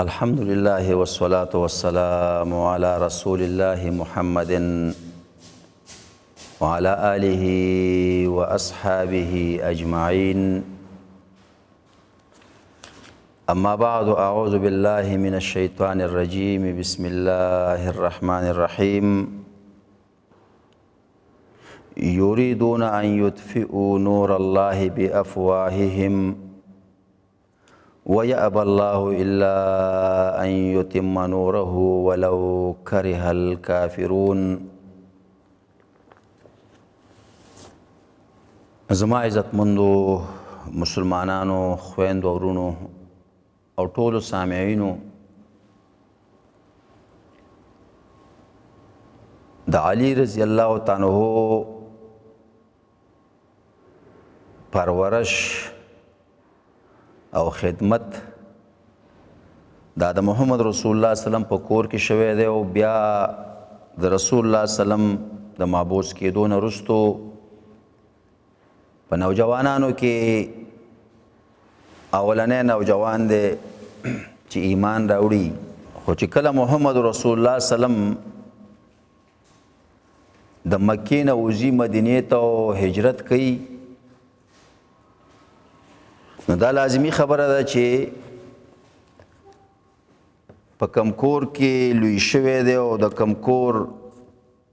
الحمد لله والصلاة والسلام على رسول الله محمد وعلى آله وأصحابه أجمعين أما بعد أعوذ بالله من الشيطان الرجيم بسم الله الرحمن الرحيم يريدون أن يطفئوا نور الله بأفواههم ويأبى الله إلا أن يتم نوره ولو كره الكافرون زما عزتمندو مسلمانانو خويندو ورونو او ټولو سامعینو د علي رضی الله تعالی پرورش او خدمت دا د محمد رسول الله سلام په کور کې شوه دی او بیا د رسول الله سلام د مابوس کې دون رستو په نوجوانانو کې اولنې نوجوان دی چې ایمان راوړي خو چې کله محمد رسول الله سلام د مکې نه وزي مدینې ته هجرت کوي نو دا لازمی خبره ده چې په کمکور کې لوی شوی دی او د کمکور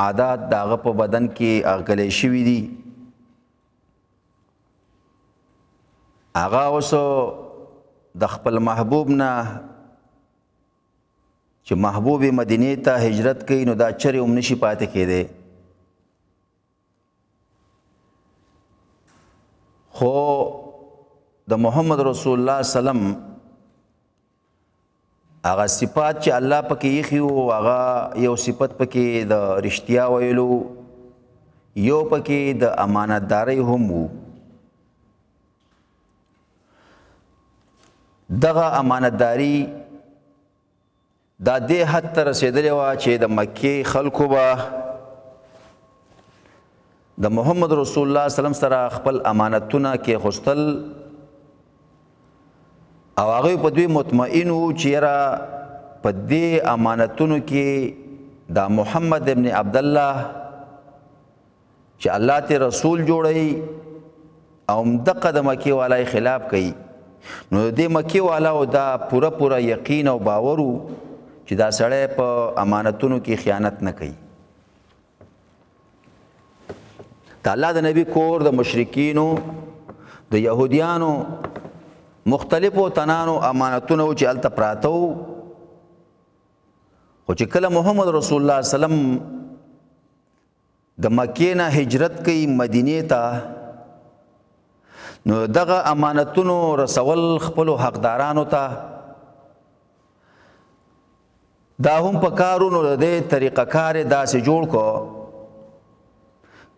عادات داغه په بدن کې اغلی شوي دي هغه اوس د خپل محبوب نه چې محبوب مدینه ته هجرت کوي نو دا چرې هم نشي پاتې کېدی خو د محمد رسول الله سلام هغه صفات چې الله پکې یخي او هغه یو صفت پکې د رښتیا ویلو یو پکې د امانتداري هم وو دغه امانتداري دا دې حد ته رسیدلې و چې د مکه خلکو به د محمد رسول الله سلام سره خپل امانتونه کې خستل او هغه په دوی مطمئن وو چې را په دې امانتونو کې دا محمد ابن عبد الله چې الله ته رسول جوړي او مدقه د مکی والای خلاف کوي نو دې مکی والا او دا پوره پوره یقین او باور چې دا سړی په امانتونو کې خیانت نه کوي دا الله د نبی کور د مشرکینو د يهوديانو مختلفو تنانو امانتونه چې الته پراتو خو چې کله محمد رسول الله سلام د مکې نه هجرت کوي مدینه ته نو دغه امانتونو رسول خپل حقدارانو ته دا هم په کارونو د دې طریقه کار داسې جوړ کو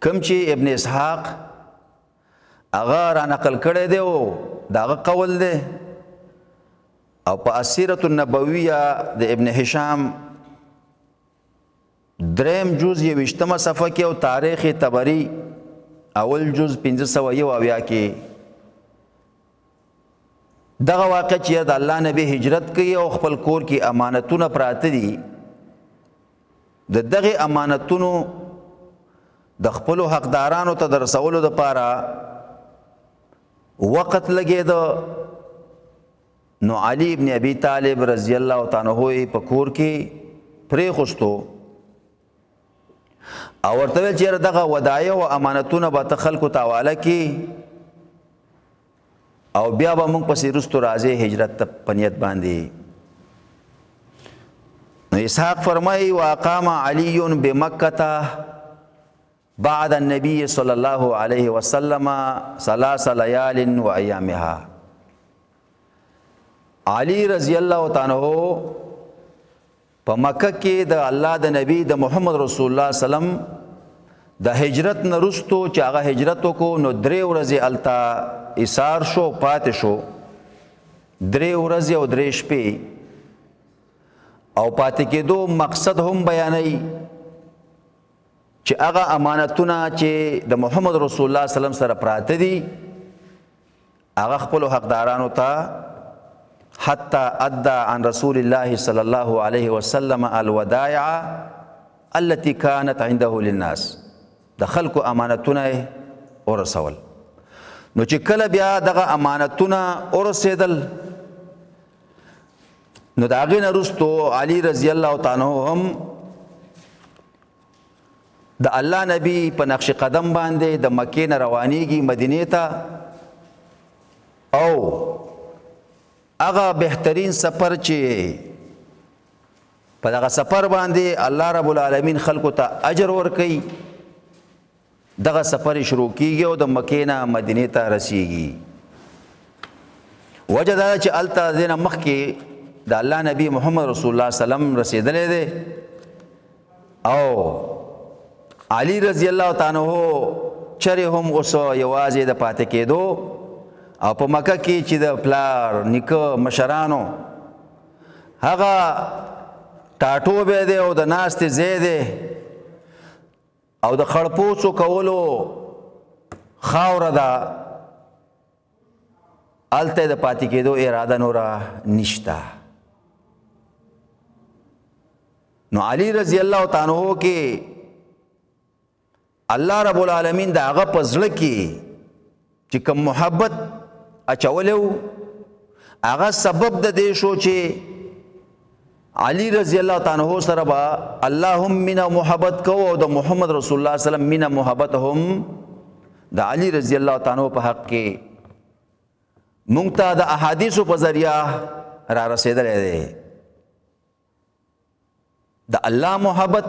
کم چې ابن اسحاق اغه را نقل کړي دی او داغه قول دی او په اسیرت النبویه د ابن هشام دریم جز یې وشتمه صفه کې او تاریخ تبری اول جز 1501 اویا کې دغه واقع چې د الله نبی هجرت کوي او خپل کور کې امانتونه پراته دي د دغه امانتونو د خپل حقدارانو ته درسولو لپاره وقت لګې دو نو علي ابن ابي طالب رضی الله تعالی عنہ په کور کې پرې خوشتو او ورته چیرې دغه ودایع او امانتونه به ته خلکو تاواله کی او بیا به موږ پسې رستو راځي هجرت ته پنیت باندې نو اسحاق فرمایي واقام علي بمکه بعد النبي صلى الله عليه وسلم ثلاث ليال وايامها علي رضی الله تعالی په مکه کې د الله د نبی د محمد رسول الله سلام د هجرت نه رستو چې هغه هجرت وکړو نو درې ورځې التا ایثار شو پاتې شو درې ورځې او درې شپې او پاتې کېدو مقصد هم بیانوي چې هغه امانتونه چې د محمد رسول الله صلی الله علیه وسلم سره پراته دي هغه خپل حقدارانو ته حتی ادى عن رسول الله صلی الله علیه وسلم الودائع التي كانت عنده للناس د خلکو امانتونه ورسول نو چې کله بیا دغه امانتونه ورسېدل نو دا غین رستو علی رضی الله تعالی هم د الله نبی په نقش قدم باندې د مکې نه روانيږي مدینه ته او هغه بهترین سفر چې په دغه سفر باندې الله رب العالمین خلکو ته اجر ورکړي دغه سفر شروع کیږي او د مکې نه مدینه ته رسیږي وجه دا چې التا دینه مخ کې د الله نبی محمد رسول الله صلی الله علیه وسلم رسیدلې ده او علی رضی الله تعالی او چره هم اوس یوازې د پاتې کېدو او په مکه کې چې د پلار نیکه مشرانو هغه ټاټو به دی او د ناستې زیده او د خړپوڅو کولو خاور ده الته د پاتې کېدو اراده نوره نشتا نو علی رضی الله تعالی او کې الله رب العالمین دا هغه پزړه کې چې کوم محبت اچولیو هغه سبب د دې شو چې علی رضی الله تعالی عنہ سره با اللهم مینا محبت کو او د محمد رسول الله صلی الله علیه وسلم مینا محبت هم د علی رضی الله تعالی په حق کې مونږ ته د احادیثو په ذریعہ را رسیدلې ده د الله محبت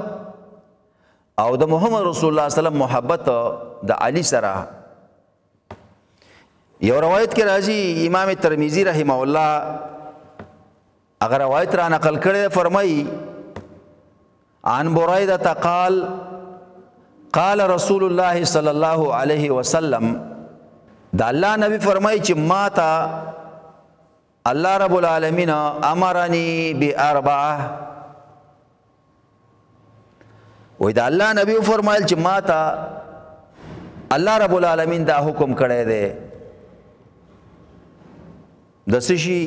او د محمد رسول الله وسلم محبت د علی سره یو روایت کې راځي امام ترمذی رحمه الله اگر روایت را نقل کړي فرمایي عن بريده قال قال رسول الله صلی الله علیه وسلم دا الله نبی فرمایي چې ما ته الله رب العالمین امرني باربعه وې دا الله نبی فرمایل چې ما ته الله رب العالمین دا حکم کړی دی د سشي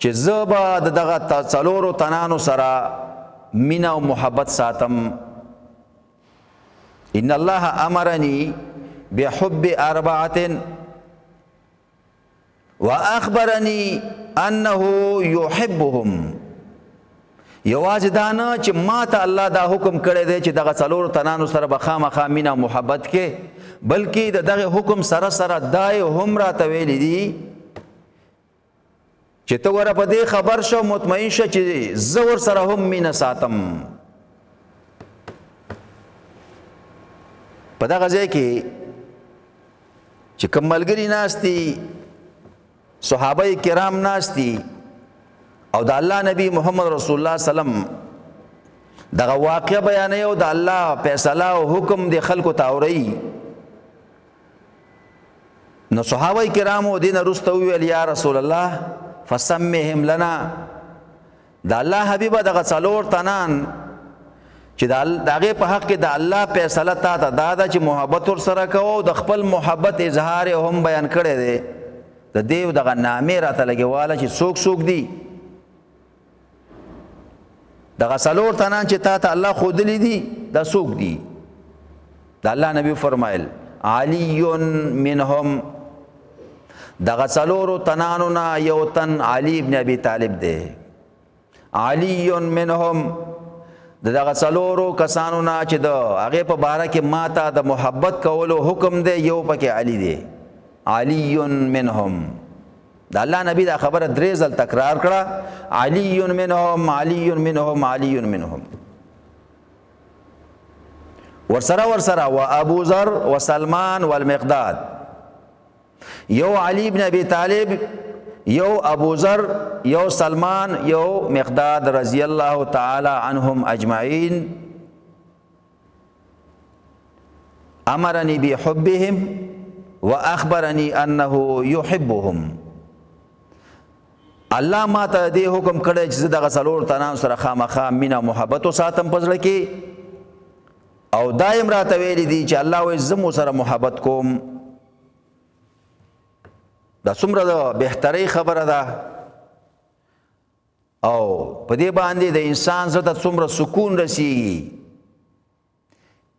چې زبا د دغه څلورو تنانو سره مینا او محبت ساتم ان الله امرني بحب اربعه واخبرني انه يحبهم یواز دا نه چې ما ته الله دا حکم کړی دی چې دغه څلور تنانو سره به خامخا مینه محبت کې بلکې د دغه حکم سره سره دای هم را تویل دي چې ته ور په دې خبر شو مطمئن شې چې زور سره هم مینه ساتم په دغه ځای کې چې کوم ملګری ناشتي صحابه کرام ناشتي او د الله نبی محمد رسول الله سلام دغه واقع بیان یو د الله فیصله او حکم د خلکو تاوري نو صحابه کرامو دین رستو ویل یا رسول الله فسمهم لنا د الله حبیب دغه څلور تنان چې د هغه په حق کې د الله فیصله تا ته دادا چې محبت ور سره کوو د خپل محبت اظهار هم بیان کړی دی د دیو دغه نامې راته لګیواله چې څوک څوک دی دغه سلور تنان چې تا ته الله خودلی دي دا سوق دي دا الله نبی فرمایل علی منهم دغه سلور تنانو نا یو تن علی ابن ابي طالب دی علی منهم دغه سلورو کسانو نه چې د هغه په باره کې ماته د محبت کولو حکم دی یو پکې علی دی علی منهم د الله نبی دا خبره درې ځل تکرار کړه علی منهم علی منهم علی منهم ورسره ورسره و ابو ذر و سلمان والمقداد یو علی بن ابي طالب یو ابو ذر یو سلمان یو مقداد رضی الله تعالی عنهم اجمعین امرني بحبهم واخبرني انه يحبهم الله ما ته دې حکم کړی چې دغه سلور تنان سره خامخا مینا محبت او ساتم پزړه کې او دایم راته ویل دي چې الله وې زمو سره محبت کوم دا څومره د بهتري خبره ده او په دې باندې د انسان زړه ته څومره سکون رسیږي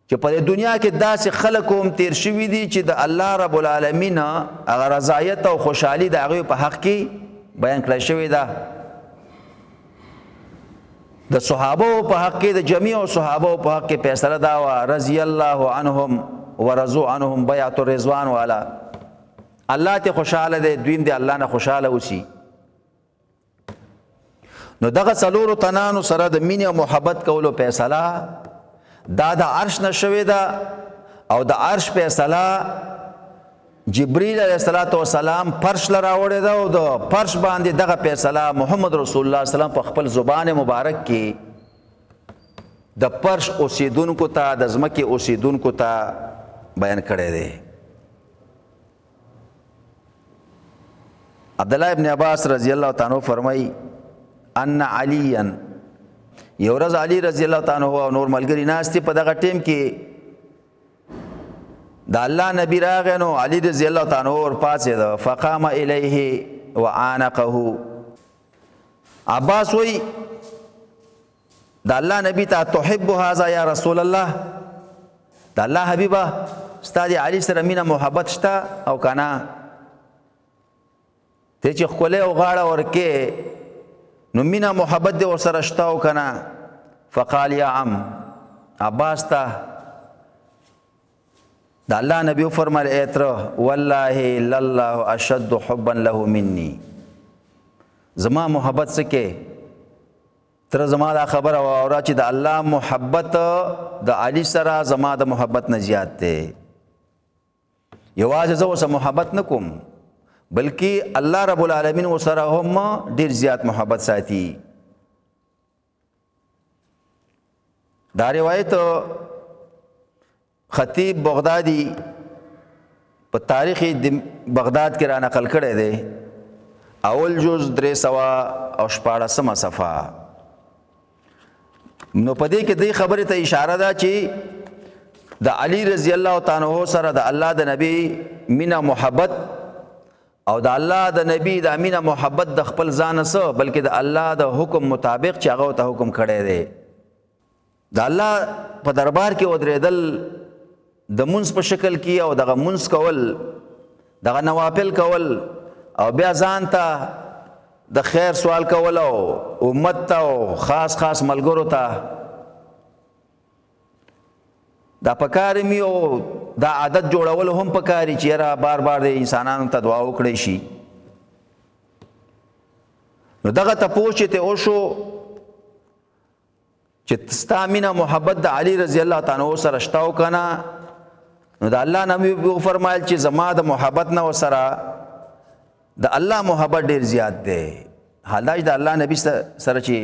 چې په دنیا کې داسې خلک هم تیر شوي دي چې د الله رب العالمین هغه رضایت او خوشحالي د هغه په حق کې بیان کړی شوی دا د صحابه په حق کې د جميع صحابه په حق کې فیصله دا و رضی الله عنهم ورزو عنهم بیعت الرضوان والا الله ته خوشاله دي دویم دي الله نه خوشاله اوسي نو دغه څلورو تنانو سره د مینې او محبت کولو فیصله دا د عرش نشوي دا او د عرش فیصله جبرئیل علیه السلام فرش لراوړی دا او د فرش باندې دغه فیصله محمد رسول الله سلام په خپل زبان مبارک کې د فرش اوسیدونکو ته د ځمکې اوسیدونکو ته بیان کړی دی عبد الله ابن عباس رضی الله تعالی فرمای ان علیا یورز علی رضی الله تعالی او نور ملګری ناس ته په دغه ټیم کې دا الله نبی راغې نو علي رضی الله تعالی ور پاسې دا فقام الیه وعانقه عباس وی دا الله نبی ته تحب هذا یا رسول الله دا الله حبیبا استاد علي سره مینا محبت شتا او کنا ته چې خوله او غاړه ورکه نو مینا محبت دې ور سره شتا او کنا فقال یا عم عباس ته د الله نبی فرمایل اعتراف والله الا الله اشد حبا له مني زما محبت سکه تر زما دا خبر او اورا چې د الله محبت د علی سره زما د محبت نه زیات دی یوازې زه اوسه محبت نه کوم بلکې الله رب العالمین وسره هم ډیر زیات محبت ساتي دا روایت خطیب بغدادي په تاریخ بغداد کې را نقل کړی دی اول جز درې سوا او شپاړسمه صفه نو په دې کې دې خبرې ته اشاره ده چې د علی رضی الله تعالی سره د الله د نبی مینا محبت او د الله د نبی د امینه محبت د خپل ځان سره بلکې د الله د حکم مطابق چې هغه ته حکم کړی دی د الله په دربار کې ودرېدل د منس په شکل کې او دغه منس کول دغه نوافل کول او بیا ځان ته د خیر سوال کول او امت ته او خاص خاص ملګرو ته دا پکار می او دا عادت جوړول هم پکاري چې را بار بار د انسانانو ته دعا وکړي شي نو دغه تاسو ته او شو چې تستا مینا محبت د علی رضی الله تعالی سره شتاو کنه نو د الله نبی فرمایل چې زما د محبت نه وسره د الله محبت ډیر زیات دی حالای د الله نبی سره چې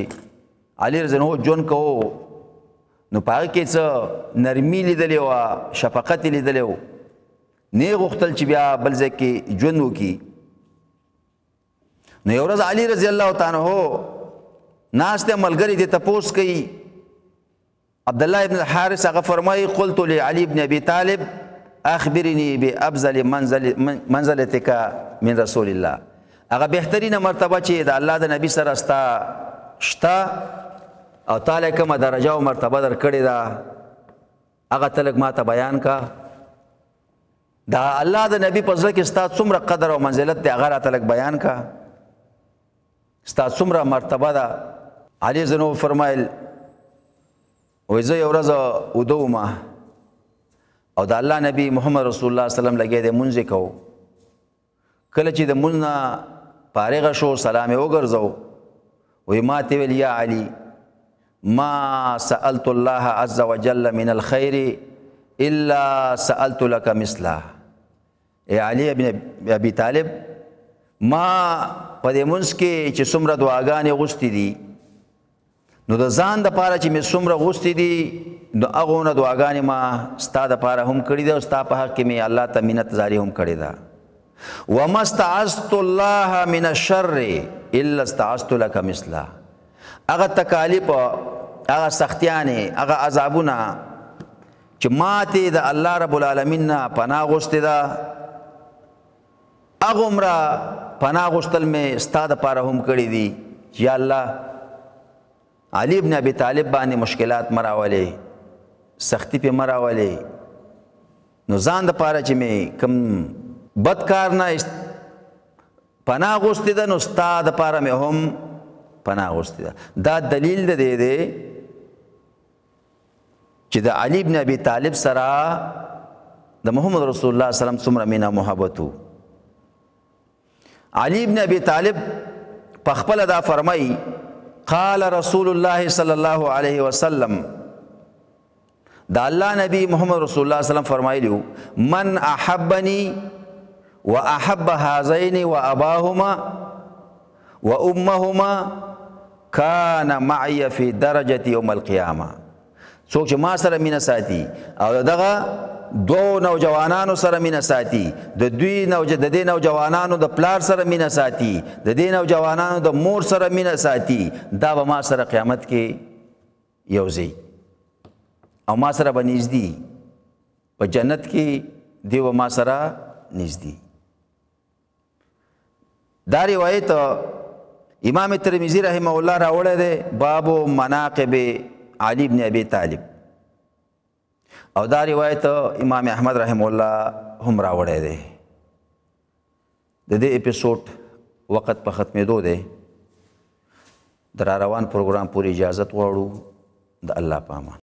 علی رزنو جون کو نو پاره کې څه نرمي لیدلې او شفقت لیدلې او نه غختل چې بیا بل ځکه جون وکي نو یو ورځ علی رضی الله تعالی هو ناشته ملګری دې تپوس کوي عبد الله ابن الحارث هغه فرمایي قلت لعلي ابن ابي طالب اخبرنی به ابزل منزل منزلتک من رسول الله هغه بهترینه مرتبه چې د الله د نبی سره ستا شتا او تعالی کومه درجه او مرتبه در کړی دا هغه تلک ماته بیان کا دا الله د نبی په ځل کې ستا څومره قدر او منزلت دی هغه تلک بیان کا ستا څومره مرتبه ده علی زنو فرمایل وې زه یو ورځ ودومه او د الله نبی محمد رسول الله صلی الله علیه وسلم لګې د منځ کو کله چې د منځ نه فارغ شو سلام یې وګرځاو وې ما ته ویل یا علی ما سالت الله عز وجل من الخير الا سالت لك مثله اے علی ابن ابي طالب ما په دې منځ کې چې څومره دعاګانې غوښتې دي نو د ځان د پاره چې مې څومره غوستې دي نو هغه نه دعاګانې ما ستا د پاره هم کړې ده او ستا په حق کې مې الله ته منت زاری هم کړې ده ومستعذت الله من الشر الا استعذت لك مثله هغه تکالیف هغه سختیانې هغه عذابونه چې ماته د الله رب العالمین نه پناه غوښتې ده هغه عمره پناه غوښتل مې ستاد پاره هم کړې دي یا الله علی ابن ابي طالب باندې مشکلات مراولي سختی په مراولي نو ځان د پاره چې مې کم بد کار نه پناه غوستې ده نو استاد پاره مې هم پناه غوستې ده دا دلیل ده دی دی چې د علی ابن ابي طالب سره د محمد رسول الله سلام څومره مینا محبت وو علی ابن ابي طالب په خپل دا فرمایي قال رسول الله صلى الله عليه وسلم دا الله نبي محمد رسول الله صلى الله عليه وسلم فرمایلیو من أحبني واحب هذين واباهما وامهما كان معي في درجه يوم القيامه سوكش ما سره ساتي او دغا دو نوجوانانو سره مینا ساتي د دوی نوج د دې نوجوانانو د پلار سره مینا ساتي د دې نوجوانانو د مور سره مینا ساتي دا به ما سره قیامت کې یوځي او ما سره بنږدي په جنت کې دیو ما سره نږدې دا روایت امام ترمذی رحمه الله راوړی دی باب مناقب علی بن ابي طالب او دا روایت امام احمد رحم الله هم راوړی دی د دې اپیزود وخت په ختمېدو دی در روان پروګرام پورې اجازه غواړو د الله پامان